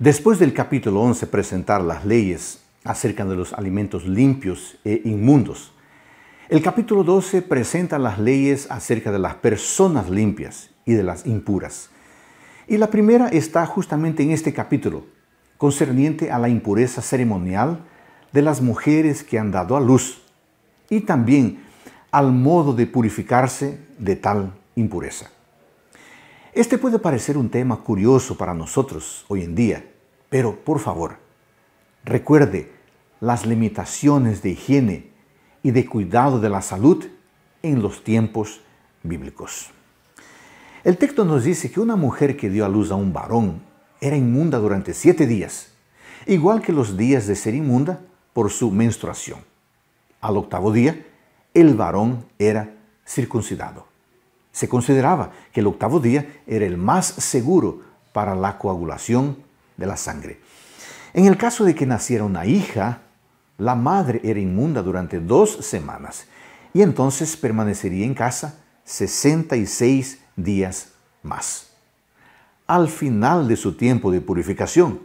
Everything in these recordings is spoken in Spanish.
Después del capítulo 11 presentar las leyes acerca de los alimentos limpios e inmundos, el capítulo 12 presenta las leyes acerca de las personas limpias y de las impuras. Y la primera está justamente en este capítulo, concerniente a la impureza ceremonial de las mujeres que han dado a luz y también al modo de purificarse de tal impureza. Este puede parecer un tema curioso para nosotros hoy en día, pero, por favor, recuerde las limitaciones de higiene y de cuidado de la salud en los tiempos bíblicos. El texto nos dice que una mujer que dio a luz a un varón era inmunda durante siete días, igual que los días de ser inmunda por su menstruación. Al octavo día, el varón era circuncidado. Se consideraba que el octavo día era el más seguro para la coagulación de la sangre. En el caso de que naciera una hija, la madre era inmunda durante dos semanas y entonces permanecería en casa 66 días más. Al final de su tiempo de purificación,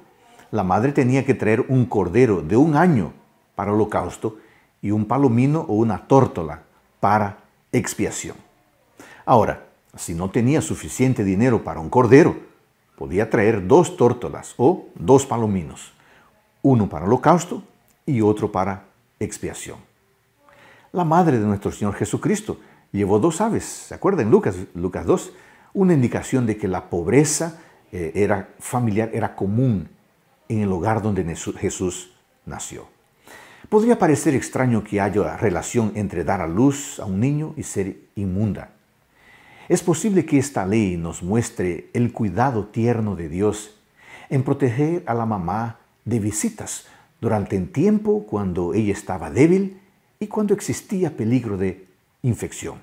la madre tenía que traer un cordero de un año para holocausto y un palomino o una tórtola para expiación. Ahora, si no tenía suficiente dinero para un cordero, podía traer dos tórtolas o dos palominos, uno para holocausto y otro para expiación. La madre de nuestro Señor Jesucristo llevó dos aves, ¿se acuerdan? Lucas, Lucas 2, una indicación de que la pobreza eh, era familiar, era común en el hogar donde Jesús nació. Podría parecer extraño que haya relación entre dar a luz a un niño y ser inmunda. Es posible que esta ley nos muestre el cuidado tierno de Dios en proteger a la mamá de visitas durante el tiempo cuando ella estaba débil y cuando existía peligro de infección.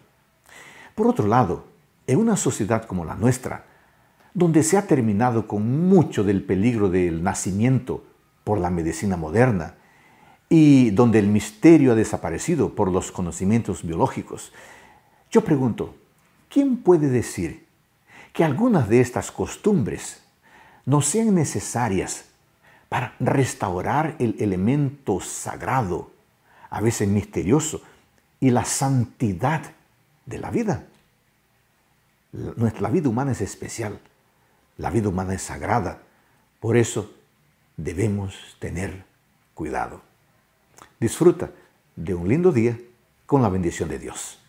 Por otro lado, en una sociedad como la nuestra, donde se ha terminado con mucho del peligro del nacimiento por la medicina moderna y donde el misterio ha desaparecido por los conocimientos biológicos, yo pregunto, ¿quién puede decir que algunas de estas costumbres no sean necesarias para restaurar el elemento sagrado, a veces misterioso, y la santidad de la vida? Nuestra vida humana es especial, la vida humana es sagrada, por eso debemos tener cuidado. Disfruta de un lindo día con la bendición de Dios.